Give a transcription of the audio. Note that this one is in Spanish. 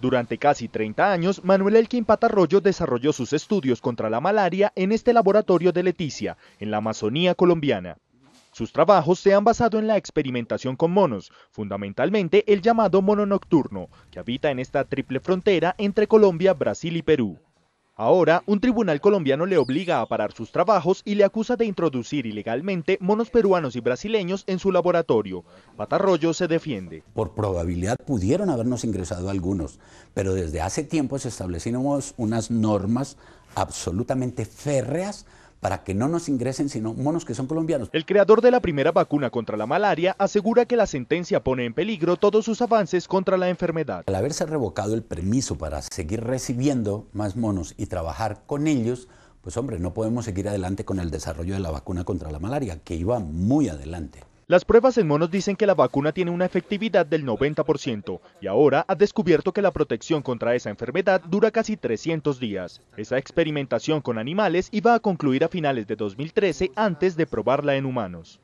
Durante casi 30 años, Manuel Elkin Patarroyo desarrolló sus estudios contra la malaria en este laboratorio de Leticia, en la Amazonía colombiana. Sus trabajos se han basado en la experimentación con monos, fundamentalmente el llamado mono nocturno, que habita en esta triple frontera entre Colombia, Brasil y Perú. Ahora, un tribunal colombiano le obliga a parar sus trabajos y le acusa de introducir ilegalmente monos peruanos y brasileños en su laboratorio. Patarroyo se defiende. Por probabilidad pudieron habernos ingresado algunos, pero desde hace tiempo se establecieron unas normas absolutamente férreas para que no nos ingresen sino monos que son colombianos. El creador de la primera vacuna contra la malaria asegura que la sentencia pone en peligro todos sus avances contra la enfermedad. Al haberse revocado el permiso para seguir recibiendo más monos y trabajar con ellos, pues hombre, no podemos seguir adelante con el desarrollo de la vacuna contra la malaria, que iba muy adelante. Las pruebas en monos dicen que la vacuna tiene una efectividad del 90% y ahora ha descubierto que la protección contra esa enfermedad dura casi 300 días. Esa experimentación con animales iba a concluir a finales de 2013 antes de probarla en humanos.